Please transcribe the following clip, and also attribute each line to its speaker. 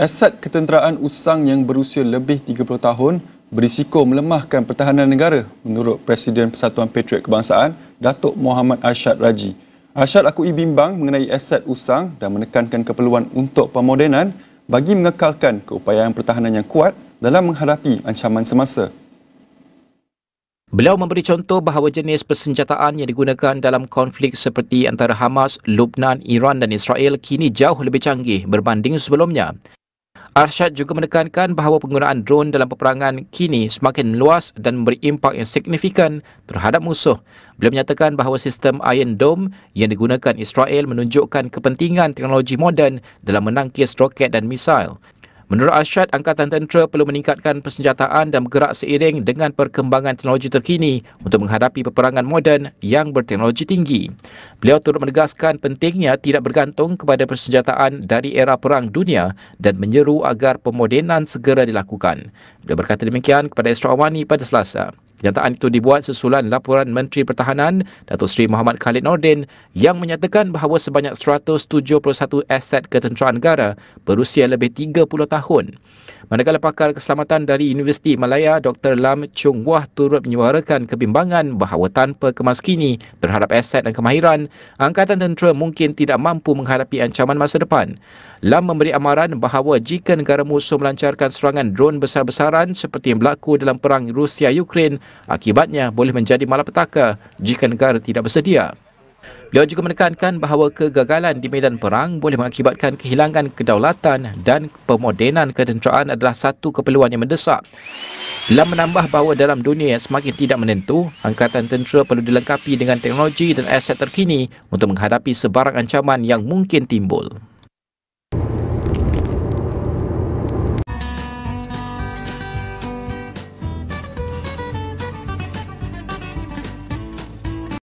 Speaker 1: Aset ketenteraan usang yang berusia lebih 30 tahun berisiko melemahkan pertahanan negara menurut Presiden Persatuan Patriot Kebangsaan, Datuk Muhammad Ashad Raji. Ashad akui bimbang mengenai aset usang dan menekankan keperluan untuk pemodenan bagi mengekalkan keupayaan pertahanan yang kuat dalam menghadapi ancaman semasa.
Speaker 2: Beliau memberi contoh bahawa jenis persenjataan yang digunakan dalam konflik seperti antara Hamas, Lubnan, Iran dan Israel kini jauh lebih canggih berbanding sebelumnya. Arshad juga menekankan bahawa penggunaan drone dalam peperangan kini semakin meluas dan memberi impak yang signifikan terhadap musuh. Beliau menyatakan bahawa sistem Iron Dome yang digunakan Israel menunjukkan kepentingan teknologi moden dalam menangkis roket dan misail. Menurut Ashad, Angkatan Tentera perlu meningkatkan persenjataan dan bergerak seiring dengan perkembangan teknologi terkini untuk menghadapi peperangan moden yang berteknologi tinggi. Beliau turut menegaskan pentingnya tidak bergantung kepada persenjataan dari era perang dunia dan menyeru agar pemodenan segera dilakukan. Beliau berkata demikian kepada Astro Awani pada Selasa. Kenyataan itu dibuat susulan laporan Menteri Pertahanan Datuk Seri Muhammad Khalid Nordin yang menyatakan bahawa sebanyak 171 aset ketenteraan negara berusia lebih 30 tahun. Manakala pakar keselamatan dari Universiti Malaya Dr. Lam Chung Wah turut menyuarakan kebimbangan bahawa tanpa kemas kini terhadap aset dan kemahiran, angkatan tentera mungkin tidak mampu menghadapi ancaman masa depan. Lam memberi amaran bahawa jika negara musuh melancarkan serangan drone besar-besaran seperti yang berlaku dalam perang Rusia-Ukraine, akibatnya boleh menjadi malapetaka jika negara tidak bersedia. Beliau juga menekankan bahawa kegagalan di medan perang boleh mengakibatkan kehilangan kedaulatan dan pemodenan ketenteraan adalah satu keperluan yang mendesak. Beliau menambah bahawa dalam dunia yang semakin tidak menentu, angkatan tentera perlu dilengkapi dengan teknologi dan aset terkini untuk menghadapi sebarang ancaman yang mungkin timbul.